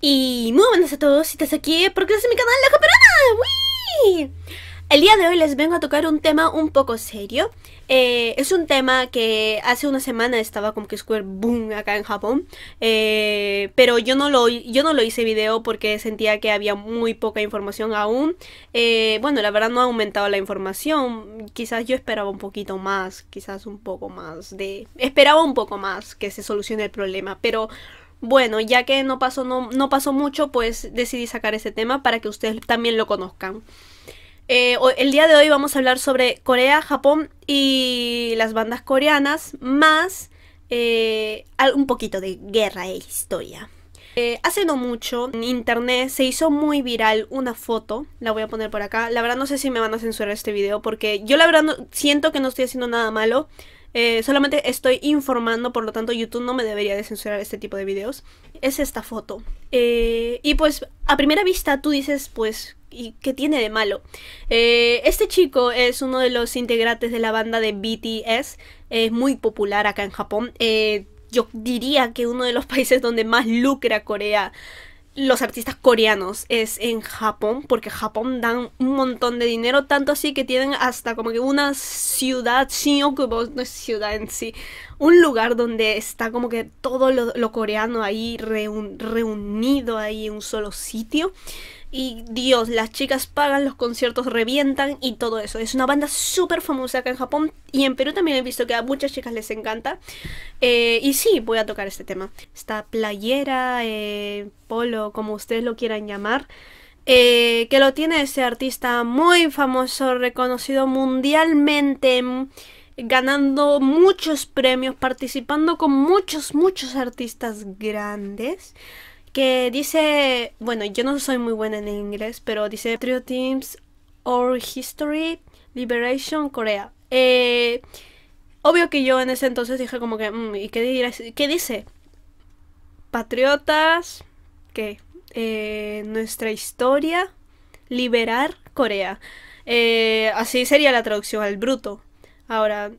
Y muy buenas a todos si estás aquí porque es mi canal La Caperona. El día de hoy les vengo a tocar un tema un poco serio. Eh, es un tema que hace una semana estaba como que Square Boom acá en Japón. Eh, pero yo no, lo, yo no lo hice video porque sentía que había muy poca información aún. Eh, bueno, la verdad no ha aumentado la información. Quizás yo esperaba un poquito más, quizás un poco más de... Esperaba un poco más que se solucione el problema, pero bueno, ya que no pasó, no, no pasó mucho, pues decidí sacar ese tema para que ustedes también lo conozcan. Eh, el día de hoy vamos a hablar sobre Corea, Japón y las bandas coreanas, más eh, un poquito de guerra e historia. Eh, hace no mucho en internet se hizo muy viral una foto, la voy a poner por acá. La verdad no sé si me van a censurar este video porque yo la verdad siento que no estoy haciendo nada malo, eh, solamente estoy informando, por lo tanto YouTube no me debería de censurar este tipo de videos. Es esta foto. Eh, y pues a primera vista tú dices, pues, qué tiene de malo? Eh, este chico es uno de los integrantes de la banda de BTS. Es muy popular acá en Japón. yo diría que uno de los países donde más lucra Corea los artistas coreanos es en Japón, porque Japón dan un montón de dinero, tanto así que tienen hasta como que una ciudad, Shinokubo, no es ciudad en sí, un lugar donde está como que todo lo, coreano ahí reunido ahí en un solo sitio y Dios, las chicas pagan, los conciertos revientan y todo eso. Es una banda súper famosa acá en Japón y en Perú también he visto que a muchas chicas les encanta. Eh, y sí, voy a tocar este tema. Esta playera, eh, polo, como ustedes lo quieran llamar. Eh, que lo tiene ese artista muy famoso, reconocido mundialmente, ganando muchos premios, participando con muchos, muchos artistas grandes que dice, bueno, yo no soy muy buena en inglés, pero dice Trio Teams or History Liberation corea eh, obvio que yo en ese entonces dije como que, mm, ¿y qué, dice? Patriotas, ¿qué? Eh, nuestra historia, liberar Corea. Eh, así sería la traducción al bruto. Ahora,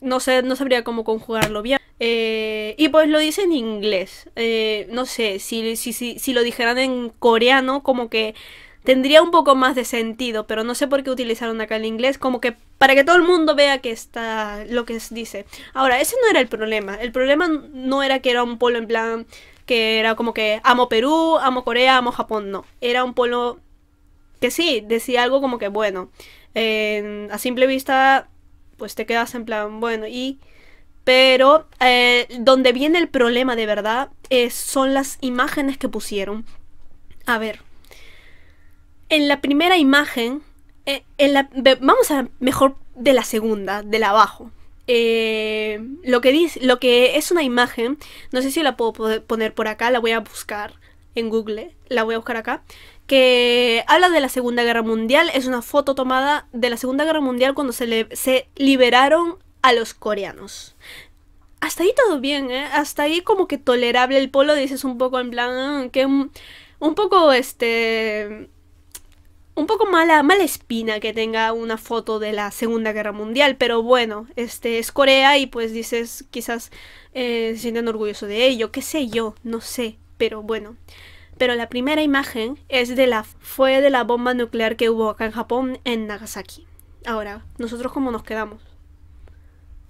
no sé, no sabría cómo conjugarlo bien. Eh, y pues lo dice en inglés. Eh, no sé, si, si, lo dijeran en coreano, como que tendría un poco más de sentido, pero no sé por qué utilizaron acá el inglés, como que para que todo el mundo vea que está lo que dice. Ahora, ese no era el problema. El problema no era que era un polo en plan que era como que amo Perú, amo Corea, amo Japón, no. Era un polo que sí, decía algo como que bueno. a simple vista, pues te quedas en plan, bueno, y pero eh, donde viene el problema de verdad son las imágenes que pusieron. A ver. En la primera imagen, eh, en la, vamos a mejor de la segunda, de la abajo. Eh, lo, que dice, lo que es una imagen, no sé si la puedo poner por acá, la voy a buscar en Google, la voy a buscar acá, que habla de la Segunda Guerra Mundial, es una foto tomada de la Segunda Guerra Mundial cuando se, le, se liberaron a los coreanos. Hasta ahí todo bien, ¿eh? Hasta ahí como que tolerable. El polo dices un poco en plan, ah, que un, poco este un poco mala, mala espina que tenga una foto de la Segunda Guerra Mundial, pero bueno, este es Corea y pues dices quizás eh, se sienten orgulloso de ello, qué sé yo, no sé, pero bueno. Pero la primera imagen es de la fue de la bomba nuclear que hubo acá en Japón en Nagasaki. Ahora, nosotros cómo nos quedamos.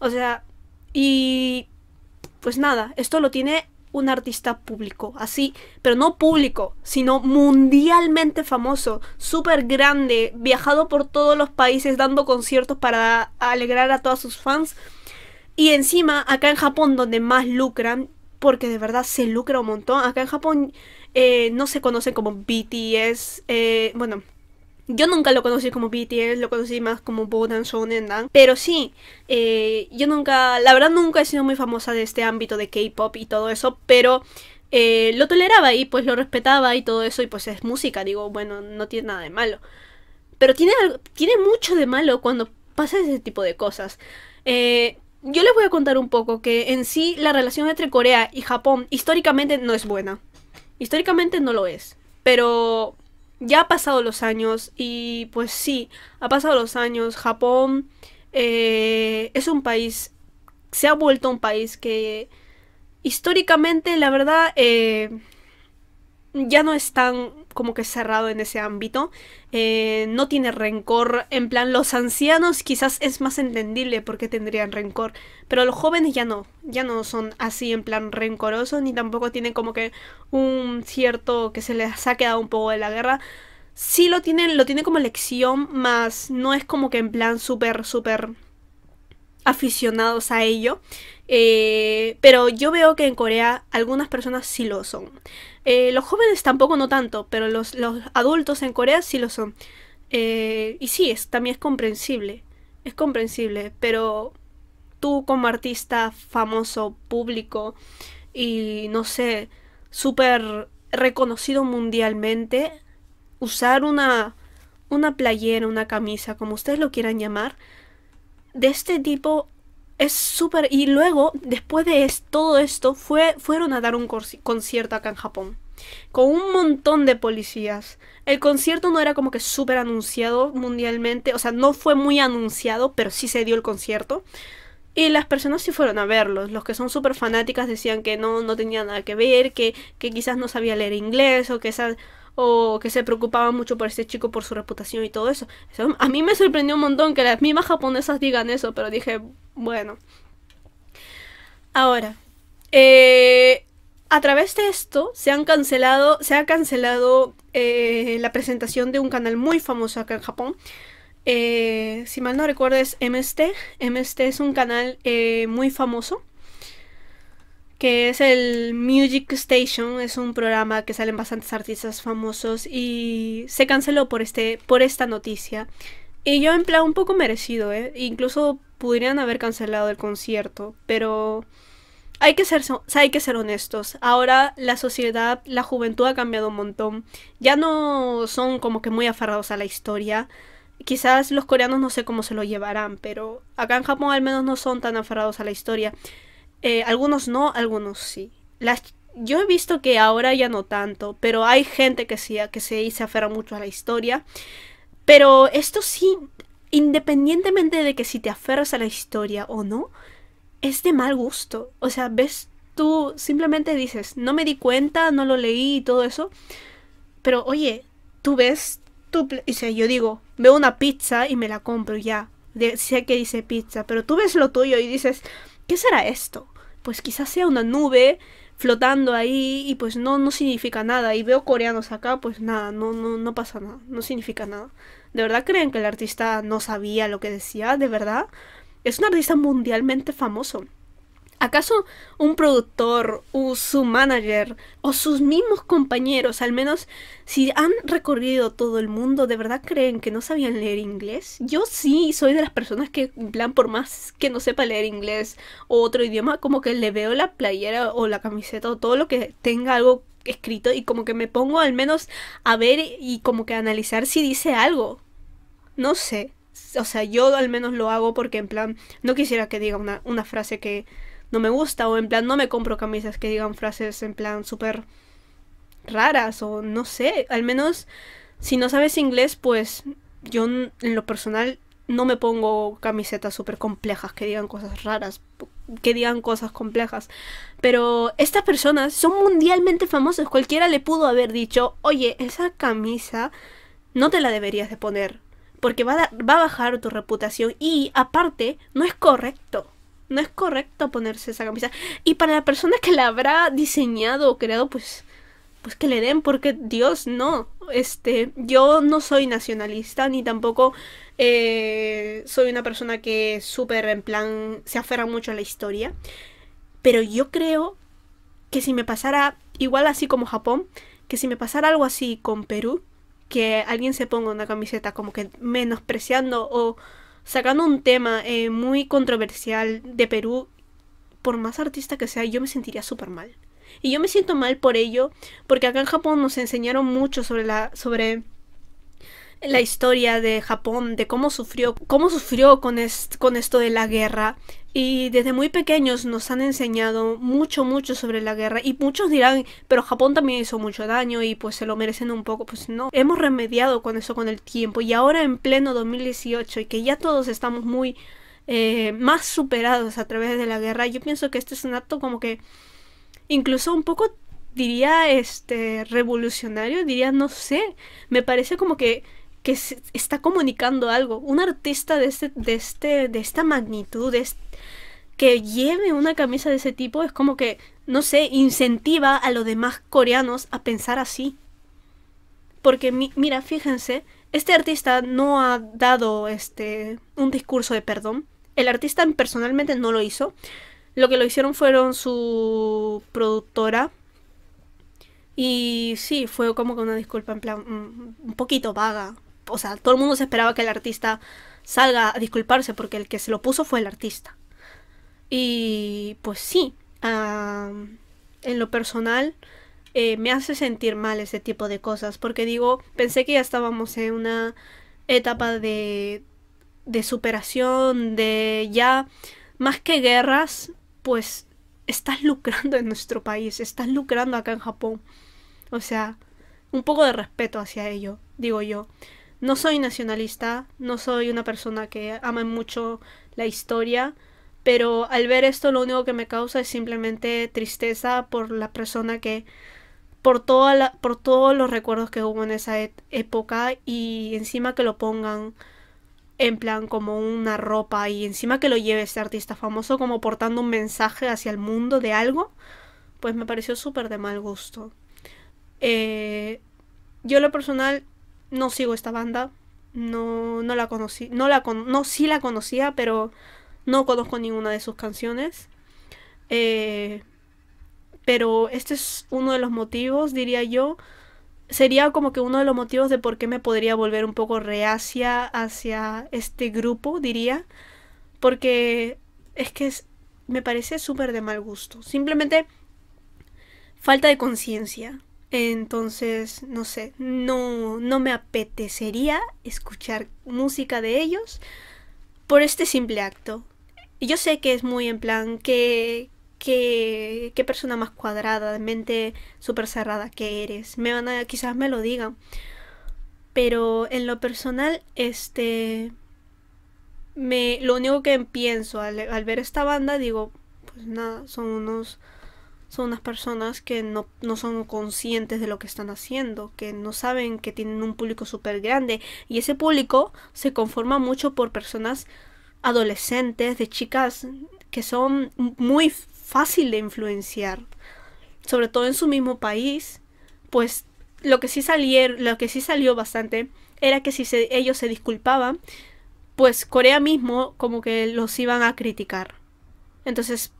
O sea, y pues nada, esto lo tiene un artista público, así, pero no público, sino mundialmente famoso, súper grande, viajado por todos los países dando conciertos para alegrar a todos sus fans. Y encima, acá en Japón, donde más lucran, porque de verdad se lucra un montón, acá en Japón eh, no se conocen como BTS, eh, bueno, yo nunca lo conocí como BTS, lo conocí más como Bodan, Shonen, Dan. Pero sí, eh, yo nunca, la verdad nunca he sido muy famosa de este ámbito de K-Pop y todo eso, pero eh, lo toleraba y pues lo respetaba y todo eso y pues es música, digo, bueno, no tiene nada de malo. Pero tiene, tiene mucho de malo cuando pasa ese tipo de cosas. Eh, yo les voy a contar un poco que en sí la relación entre Corea y Japón históricamente no es buena. Históricamente no lo es. Pero ya ha pasado los años y pues sí, ha pasado los años. Japón eh, es un país, se ha vuelto un país que históricamente, la verdad, eh, ya no es tan como que cerrado en ese ámbito. Eh, no tiene rencor. En plan, los ancianos quizás es más entendible porque tendrían rencor. Pero los jóvenes ya no. Ya no son así en plan rencorosos. Ni tampoco tienen como que un cierto que se les ha quedado un poco de la guerra. Sí lo tienen, lo tienen como lección, más no es como que en plan súper, súper aficionados a ello. Eh, pero yo veo que en Corea algunas personas sí lo son. Eh, los jóvenes tampoco no tanto, pero los, adultos en Corea sí lo son. Eh, y sí, también es comprensible. Es comprensible, pero tú como artista famoso, público y no sé, súper reconocido mundialmente, usar una, una playera, una camisa, como ustedes lo quieran llamar, de este tipo es súper... Y luego, después de todo esto, fue, fueron a dar un concierto acá en Japón. Con un montón de policías. El concierto no era como que súper anunciado mundialmente. O sea, no fue muy anunciado, pero sí se dio el concierto. Y las personas sí fueron a verlos. Los que son súper fanáticas decían que no, no tenía nada que ver, que, quizás no sabía leer inglés o que o que se preocupaban mucho por este chico, por su reputación y todo eso. eso. A mí me sorprendió un montón que las mismas japonesas digan eso, pero dije, bueno. Ahora, eh, a través de esto se han cancelado, se ha cancelado eh, la presentación de un canal muy famoso acá en Japón. Eh, si mal no recuerdo es MST. MST es un canal muy famoso que es el Music Station, es un programa que salen bastantes artistas famosos y se canceló por este por esta noticia. Y yo en plan un poco merecido, ¿eh? Incluso pudieran haber cancelado el concierto, pero hay que ser, hay que ser honestos. Ahora la sociedad, la juventud ha cambiado un montón. Ya no son como que muy aferrados a la historia. Quizás los coreanos no sé cómo se lo llevarán, pero acá en Japón al menos no son tan aferrados a la historia. Eh, algunos no, algunos sí. Las yo he visto que ahora ya no tanto, pero hay gente que sí, que se aferra mucho a la historia. Pero esto sí, independientemente de que si te aferras a la historia o no, es de mal gusto. O sea, ves, tú simplemente dices, no me di cuenta, no lo leí y todo eso. Pero oye, tú ves, tú, yo digo, veo una pizza y me la compro ya. sé que dice pizza, pero tú ves lo tuyo y dices, ¿qué será esto? Pues quizás sea una nube, flotando ahí y pues no, no significa nada. Y veo coreanos acá, pues nada, no, no, no pasa nada, no significa nada. ¿De verdad creen que el artista no sabía lo que decía? ¿De verdad? Es un artista mundialmente famoso. ¿Acaso un productor, o su manager o sus mismos compañeros, al menos si han recorrido todo el mundo, de verdad creen que no sabían leer inglés? Yo sí soy de las personas que, en plan, por más que no sepa leer inglés o otro idioma, como que le veo la playera o la camiseta o todo lo que tenga algo escrito y como que me pongo al menos a ver y como que a analizar si dice algo. No sé. O sea, yo al menos lo hago porque en plan, no quisiera que diga una, una frase que no me gusta o en plan no me compro camisas que digan frases en plan súper raras o no sé, al menos si no sabes inglés pues yo en lo personal no me pongo camisetas súper complejas que digan cosas raras, que digan cosas complejas. Pero estas personas son mundialmente famosas. Cualquiera le pudo haber dicho, oye, esa camisa no te la deberías de poner, porque va a, va a bajar tu reputación y aparte no es correcto no es correcto ponerse esa camisa. Y para la persona que la habrá diseñado o creado, pues, pues que le den, porque Dios no. Este, yo no soy nacionalista, ni tampoco eh, soy una persona que súper en plan se aferra mucho a la historia. Pero yo creo que si me pasara, igual así como Japón, que si me pasara algo así con Perú, que alguien se ponga una camiseta como que menospreciando o sacando un tema eh, muy controversial de Perú, por más artista que sea, yo me sentiría súper mal. Y yo me siento mal por ello, porque acá en Japón nos enseñaron mucho sobre la, historia de Japón, de cómo sufrió, cómo sufrió con esto de la guerra, y desde muy pequeños nos han enseñado mucho, mucho sobre la guerra. Y muchos dirán, pero Japón también hizo mucho daño y pues se lo merecen un poco. Pues no, hemos remediado con eso con el tiempo. Y ahora en pleno 2018 y que ya todos estamos muy eh, más superados a través de la guerra, yo pienso que este es un acto como que incluso un poco diría este revolucionario, diría no sé, me parece como que que está comunicando algo. Un artista de, este, de, este, de esta magnitud, que lleve una camisa de ese tipo, es como que, no sé, incentiva a los demás coreanos a pensar así. Porque mira, fíjense, este artista no ha dado este un discurso de perdón. El artista personalmente no lo hizo. Lo que lo hicieron fueron su productora. Y sí, fue como que una disculpa en plan mm, un poquito vaga, o sea, todo el mundo se esperaba que el artista salga a disculparse porque el que se lo puso fue el artista. Y pues sí, en lo personal eh, me hace sentir mal ese tipo de cosas porque digo, pensé que ya estábamos en una etapa de, de superación, de ya más que guerras, pues estás lucrando en nuestro país, estás lucrando acá en Japón. O sea, un poco de respeto hacia ello, digo yo no soy nacionalista, no soy una persona que ama mucho la historia, pero al ver esto lo único que me causa es simplemente tristeza por la persona que por toda la, por todos los recuerdos que hubo en esa e-, época y encima que lo pongan en plan como una ropa y encima que lo lleve este artista famoso como portando un mensaje hacia el mundo de algo, pues me pareció súper de mal gusto. Eh, yo lo personal no sigo esta banda. No, la conocí. No, la no, sí la conocía, pero no conozco ninguna de sus canciones. Eh, pero este es uno de los motivos, diría yo. Sería como que uno de los motivos de por qué me podría volver un poco reacia hacia este grupo, diría. Porque es que me parece súper de mal gusto. Simplemente falta de conciencia. Entonces, no sé, no, no me apetecería escuchar música de ellos por este simple acto. Yo sé que es muy en plan que... Qué, persona más cuadrada, de mente súper cerrada que eres. Me van a, quizás me lo digan. Pero en lo personal, este. Me, lo único que pienso al ver esta banda, digo, pues nada, son unos son unas personas que no, son conscientes de lo que están haciendo, que no saben que tienen un público súper grande y ese público se conforma mucho por personas adolescentes, de chicas que son muy fácil de influenciar, sobre todo en su mismo país, pues lo que sí lo que sí salió bastante era que si ellos se disculpaban, pues Corea mismo como que los iban a criticar. Entonces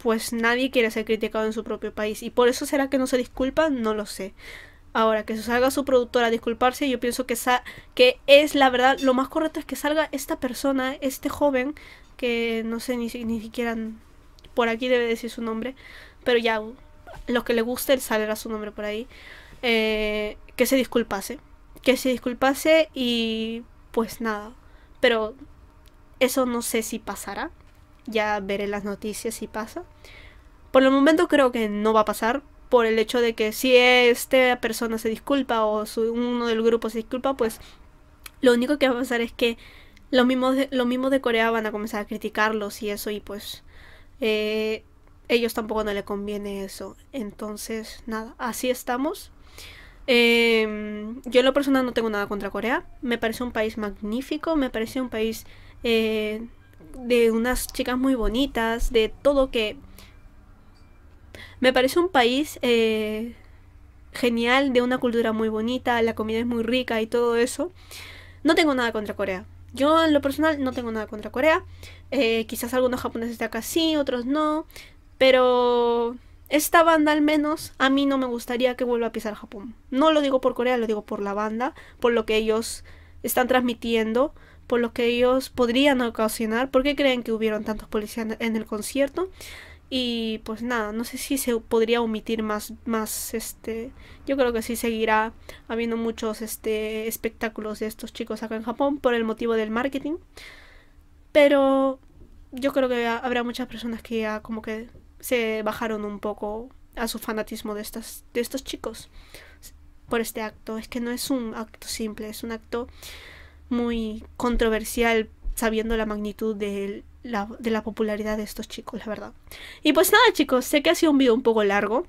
pues nadie quiere ser criticado en su propio país. Y por eso será que no se disculpa, no lo sé. Ahora, que se salga su productora a disculparse, yo pienso que, que es la verdad, lo más correcto es que salga esta persona, este joven, que no sé ni, ni siquiera por aquí debe decir su nombre, pero ya, los que le guste, saldrá su nombre por ahí, eh, que se disculpase, que se disculpase y pues nada, pero eso no sé si pasará, ya veré las noticias si pasa. Por el momento creo que no va a pasar. Por el hecho de que si esta persona se disculpa o uno del grupo se disculpa, pues lo único que va a pasar es que los mismos de, los de Corea van a comenzar a criticarlos y eso y pues eh, ellos tampoco no le conviene eso. Entonces, nada, así estamos. Em, yo en lo personal no tengo nada contra Corea. Me parece un país magnífico, me parece un país... Eh, de unas chicas muy bonitas, de todo que... Me parece un país eh, genial, de una cultura muy bonita, la comida es muy rica y todo eso. No tengo nada contra Corea. Yo en lo personal no tengo nada contra Corea. Eh, quizás algunos japoneses de acá sí, otros no. Pero esta banda al menos a mí no me gustaría que vuelva a pisar Japón. No lo digo por Corea, lo digo por la banda, por lo que ellos están transmitiendo por lo que ellos podrían ocasionar. ¿Por qué creen que hubieron tantos policías en el concierto? Y pues nada, no sé si se podría omitir más, más este, yo creo que sí seguirá habiendo muchos este, espectáculos de estos chicos acá en Japón por el motivo del marketing. Pero yo creo que habrá muchas personas que ya como que se bajaron un poco a su fanatismo de, estas, de estos chicos por este acto. Es que no es un acto simple, es un acto muy controversial sabiendo la magnitud de la, popularidad de estos chicos, la verdad. Y pues nada chicos, sé que ha sido un video un poco largo,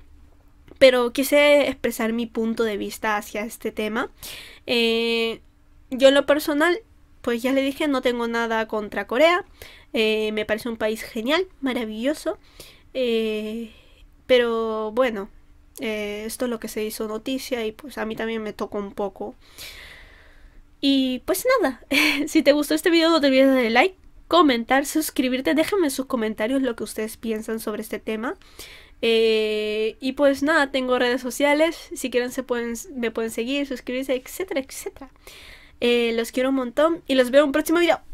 pero quise expresar mi punto de vista hacia este tema. Eh, yo en lo personal, pues ya le dije, no tengo nada contra Corea. Eh, me parece un país genial, maravilloso. Eh, pero bueno, esto es lo que se hizo noticia y pues a mí también me tocó un poco. Y pues nada, si te gustó este video no te olvides de darle like, comentar, suscribirte, déjenme en sus comentarios lo que ustedes piensan sobre este tema. Eh, y pues nada, tengo redes sociales, si quieren se pueden, me pueden seguir, suscribirse, etcétera, etcétera. Eh, los quiero un montón y los veo en un próximo video.